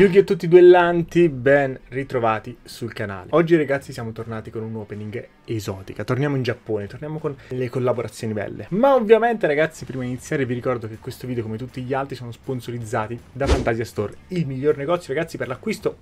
Yu-Gi-Oh! tutti i duellanti, ben ritrovati sul canale. Oggi ragazzi siamo tornati con un opening esotica, torniamo in Giappone, torniamo con le collaborazioni belle. Ma ovviamente ragazzi prima di iniziare vi ricordo che questo video come tutti gli altri sono sponsorizzati da Fantasia Store, il miglior negozio ragazzi per l'acquisto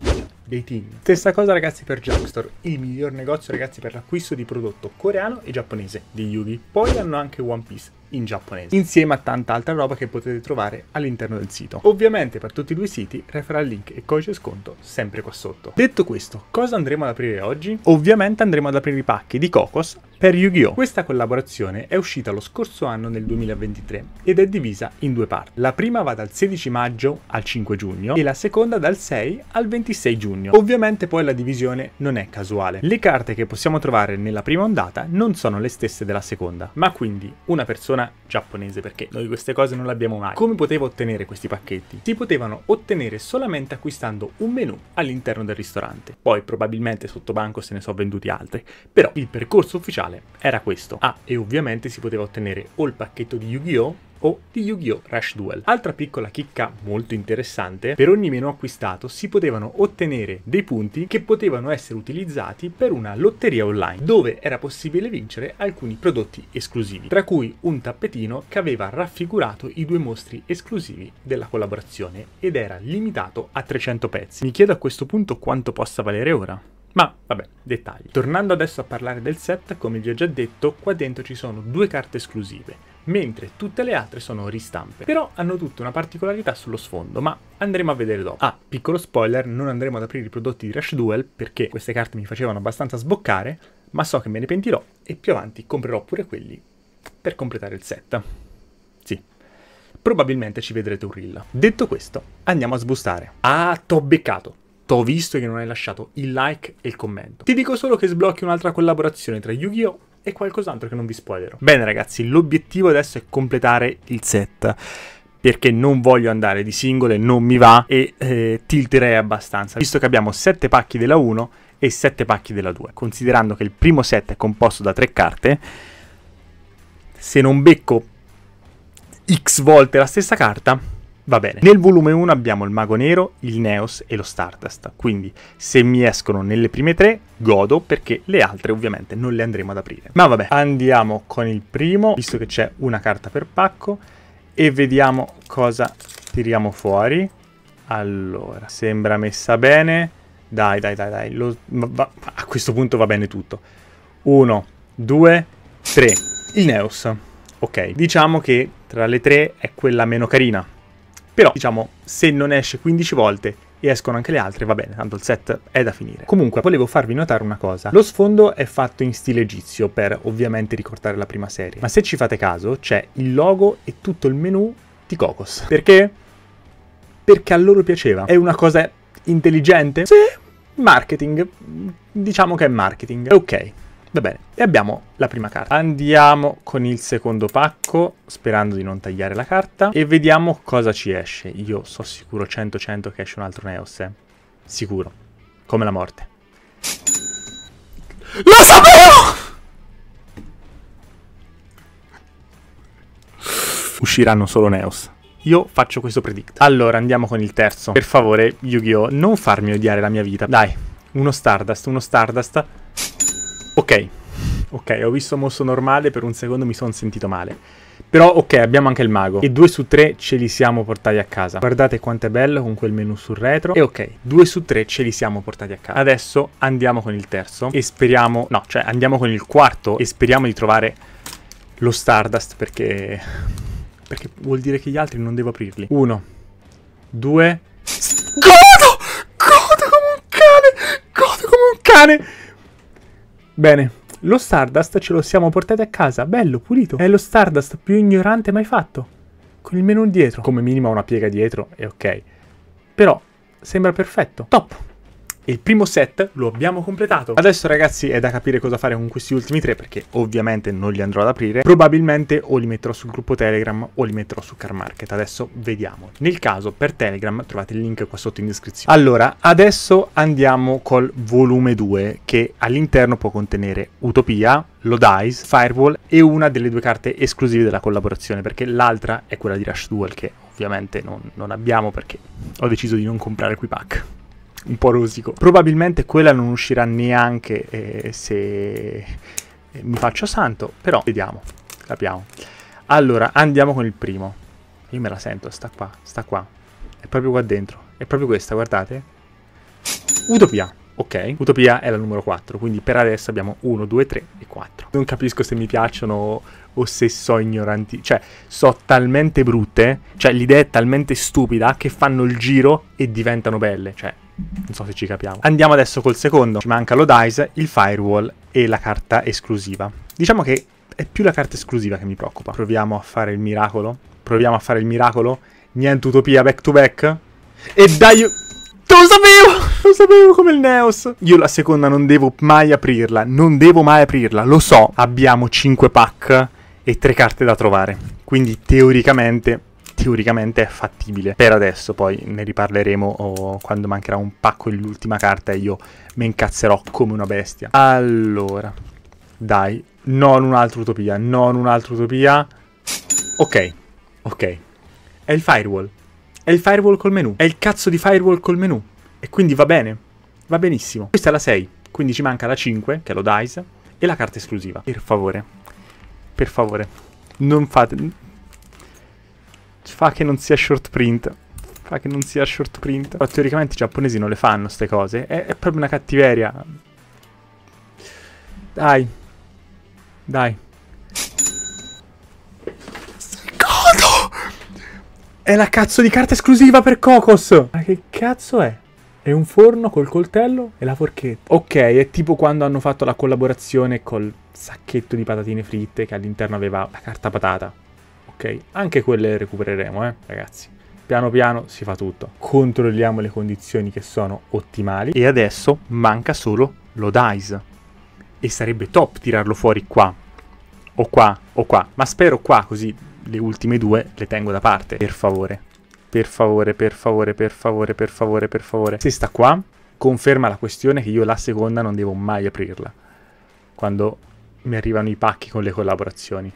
dei team. Stessa cosa ragazzi per Jumpstore, il miglior negozio ragazzi per l'acquisto di prodotto coreano e giapponese di Yugi. Poi hanno anche One Piece in giapponese, insieme a tanta altra roba che potete trovare all'interno del sito. Ovviamente per tutti i due siti referral link e codice sconto sempre qua sotto. Detto questo, cosa andremo ad aprire oggi? Ovviamente andremo ad aprire i pacchi di Cocos per Yu-Gi-Oh! Questa collaborazione è uscita lo scorso anno nel 2023 ed è divisa in due parti. La prima va dal 16 maggio al 5 giugno e la seconda dal 6 al 26 giugno. Ovviamente poi la divisione non è casuale. Le carte che possiamo trovare nella prima ondata non sono le stesse della seconda, ma quindi una persona giapponese perché noi queste cose non le abbiamo mai. Come poteva ottenere questi pacchetti? Si potevano ottenere solamente acquistando un menu all'interno del ristorante. Poi probabilmente sotto banco se ne sono venduti altri, però il percorso ufficiale ufficiale. Era questo. Ah, e ovviamente si poteva ottenere o il pacchetto di Yu-Gi-Oh! o di Yu-Gi-Oh! Rush Duel. Altra piccola chicca molto interessante, per ogni meno acquistato si potevano ottenere dei punti che potevano essere utilizzati per una lotteria online, dove era possibile vincere alcuni prodotti esclusivi, tra cui un tappetino che aveva raffigurato i due mostri esclusivi della collaborazione ed era limitato a 300 pezzi. Mi chiedo a questo punto quanto possa valere ora. Ma vabbè, dettagli. Tornando adesso a parlare del set, come vi ho già detto, qua dentro ci sono due carte esclusive, mentre tutte le altre sono ristampe. Però hanno tutte una particolarità sullo sfondo, ma andremo a vedere dopo. Ah, piccolo spoiler, non andremo ad aprire i prodotti di Rush Duel perché queste carte mi facevano abbastanza sboccare, ma so che me ne pentirò e più avanti comprerò pure quelli per completare il set. Sì. Probabilmente ci vedrete un rilla. Detto questo, andiamo a sbustare. Ah, t'ho beccato! ho visto che non hai lasciato il like e il commento. Ti dico solo che sblocchi un'altra collaborazione tra Yu-Gi-Oh! e qualcos'altro che non vi spoilerò. Bene ragazzi, l'obiettivo adesso è completare il set perché non voglio andare di singole, non mi va e eh, tilterei abbastanza, visto che abbiamo 7 pacchi della 1 e 7 pacchi della 2. Considerando che il primo set è composto da 3 carte, se non becco x volte la stessa carta, Va bene, nel volume 1 abbiamo il Mago Nero, il Neos e lo Stardust, quindi se mi escono nelle prime tre godo perché le altre ovviamente non le andremo ad aprire. Ma vabbè, andiamo con il primo, visto che c'è una carta per pacco, e vediamo cosa tiriamo fuori. Allora, sembra messa bene. Dai, dai, dai, dai, lo, va, a questo punto va bene tutto. 1, 2, 3, il Neos. Ok, diciamo che tra le tre è quella meno carina, però, diciamo, se non esce 15 volte e escono anche le altre, va bene, tanto il set è da finire. Comunque, volevo farvi notare una cosa. Lo sfondo è fatto in stile egizio per ovviamente ricordare la prima serie, ma se ci fate caso c'è il logo e tutto il menu di Cocos. Perché? Perché a loro piaceva. È una cosa intelligente? Sì, marketing. Diciamo che è marketing. Ok, Va bene, e abbiamo la prima carta. Andiamo con il secondo pacco, sperando di non tagliare la carta, e vediamo cosa ci esce. Io so sicuro 100-100 che esce un altro Neos, eh. Sicuro. Come la morte. Lo sapevo! Usciranno solo Neos. Io faccio questo predict. Allora, andiamo con il terzo. Per favore, Yu-Gi-Oh! Non farmi odiare la mia vita. Dai, uno Stardust, uno Stardust. Ok, ok, ho visto mosso normale, per un secondo mi sono sentito male. Però ok, abbiamo anche il mago. E due su tre ce li siamo portati a casa. Guardate quanto è bello con quel menu sul retro. E ok, due su tre ce li siamo portati a casa. Adesso andiamo con il terzo e speriamo... No, cioè andiamo con il quarto e speriamo di trovare lo Stardust perché... Perché vuol dire che gli altri non devo aprirli. Uno, due... Godo! Godo come un cane! Godo come un cane! Bene, lo Stardust ce lo siamo portati a casa, bello, pulito. È lo Stardust più ignorante mai fatto. Con il menu dietro. Come minimo una piega dietro, è ok. Però, sembra perfetto. Top! il primo set lo abbiamo completato. Adesso ragazzi è da capire cosa fare con questi ultimi tre perché ovviamente non li andrò ad aprire. Probabilmente o li metterò sul gruppo Telegram o li metterò su Car Market. Adesso vediamo. Nel caso per Telegram trovate il link qua sotto in descrizione. Allora adesso andiamo col volume 2 che all'interno può contenere Utopia, Lodice, Firewall e una delle due carte esclusive della collaborazione perché l'altra è quella di Rush Duel che ovviamente non, non abbiamo perché ho deciso di non comprare qui pack un po' rosico. Probabilmente quella non uscirà neanche eh, se eh, mi faccio santo, però vediamo, capiamo. Allora, andiamo con il primo. Io me la sento, sta qua, sta qua. È proprio qua dentro. È proprio questa, guardate. Utopia. Ok, Utopia è la numero 4, quindi per adesso abbiamo 1, 2, 3 e 4. Non capisco se mi piacciono o se so ignoranti, cioè so talmente brutte, cioè l'idea è talmente stupida che fanno il giro e diventano belle, cioè non so se ci capiamo. Andiamo adesso col secondo. Ci manca lo Dice, il Firewall e la carta esclusiva. Diciamo che è più la carta esclusiva che mi preoccupa. Proviamo a fare il miracolo. Proviamo a fare il miracolo. Niente utopia back to back. E dai... Lo sapevo! Lo sapevo come il Neos! Io la seconda non devo mai aprirla. Non devo mai aprirla, lo so. Abbiamo 5 pack e 3 carte da trovare. Quindi teoricamente teoricamente è fattibile per adesso, poi ne riparleremo oh, quando mancherà un pacco e l'ultima carta e io mi incazzerò come una bestia. Allora, dai, non un'altra utopia, non un'altra utopia. Ok, ok. È il firewall. È il firewall col menu. È il cazzo di firewall col menu. E quindi va bene. Va benissimo. Questa è la 6, quindi ci manca la 5, che è lo DICE, e la carta esclusiva. Per favore. Per favore. Non fate fa che non sia short print. Fa che non sia short print. Però teoricamente i giapponesi non le fanno queste cose. È, è proprio una cattiveria. Dai. Dai. Codo! È la cazzo di carta esclusiva per Cocos! Ma che cazzo è? È un forno col coltello e la forchetta. Ok, è tipo quando hanno fatto la collaborazione col sacchetto di patatine fritte che all'interno aveva la carta patata ok? Anche quelle le recupereremo, eh, ragazzi. Piano piano si fa tutto. Controlliamo le condizioni che sono ottimali. E adesso manca solo lo dice. E sarebbe top tirarlo fuori qua. O qua, o qua. Ma spero qua, così le ultime due le tengo da parte. Per favore. Per favore, per favore, per favore, per favore, per favore. Se sta qua, conferma la questione che io la seconda non devo mai aprirla. Quando mi arrivano i pacchi con le collaborazioni.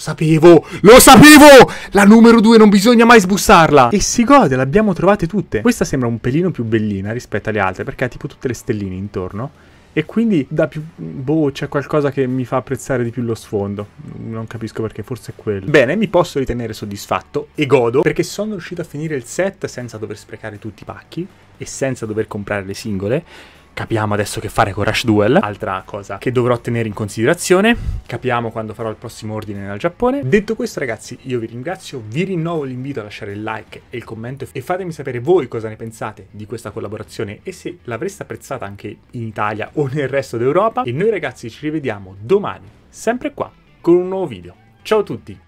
Lo sapevo, lo sapevo! La numero 2 non bisogna mai sbussarla! E si gode, le abbiamo trovate tutte. Questa sembra un pelino più bellina rispetto alle altre, perché ha tipo tutte le stelline intorno. E quindi da più... Boh, c'è qualcosa che mi fa apprezzare di più lo sfondo. Non capisco perché, forse è quello. Bene, mi posso ritenere soddisfatto e godo perché sono riuscito a finire il set senza dover sprecare tutti i pacchi e senza dover comprare le singole capiamo adesso che fare con Rush Duel, altra cosa che dovrò tenere in considerazione, capiamo quando farò il prossimo ordine nel Giappone. Detto questo ragazzi io vi ringrazio, vi rinnovo l'invito a lasciare il like e il commento e fatemi sapere voi cosa ne pensate di questa collaborazione e se l'avreste apprezzata anche in Italia o nel resto d'Europa e noi ragazzi ci rivediamo domani, sempre qua, con un nuovo video. Ciao a tutti!